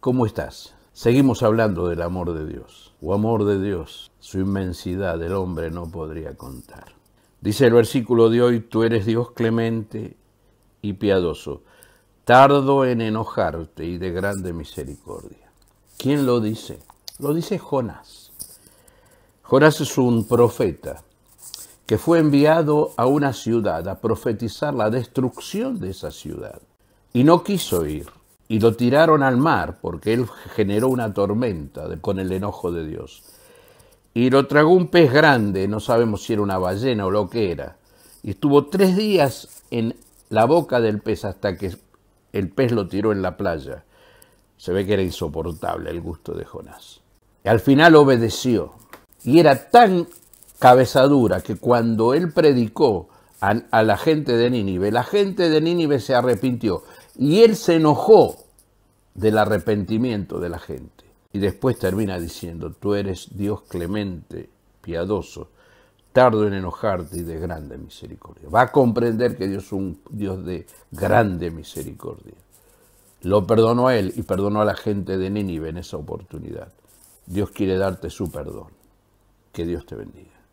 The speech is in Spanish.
¿Cómo estás? Seguimos hablando del amor de Dios, o amor de Dios, su inmensidad el hombre no podría contar. Dice el versículo de hoy, tú eres Dios clemente y piadoso, tardo en enojarte y de grande misericordia. ¿Quién lo dice? Lo dice Jonás. Jonás es un profeta que fue enviado a una ciudad a profetizar la destrucción de esa ciudad y no quiso ir y lo tiraron al mar porque él generó una tormenta con el enojo de Dios. Y lo tragó un pez grande, no sabemos si era una ballena o lo que era. Y estuvo tres días en la boca del pez hasta que el pez lo tiró en la playa. Se ve que era insoportable el gusto de Jonás. Y al final obedeció. Y era tan cabezadura que cuando él predicó a, a la gente de Nínive, la gente de Nínive se arrepintió y él se enojó del arrepentimiento de la gente. Y después termina diciendo, tú eres Dios clemente, piadoso, tardo en enojarte y de grande misericordia. Va a comprender que Dios es un Dios de grande misericordia. Lo perdonó a él y perdonó a la gente de Nínive en esa oportunidad. Dios quiere darte su perdón. Que Dios te bendiga.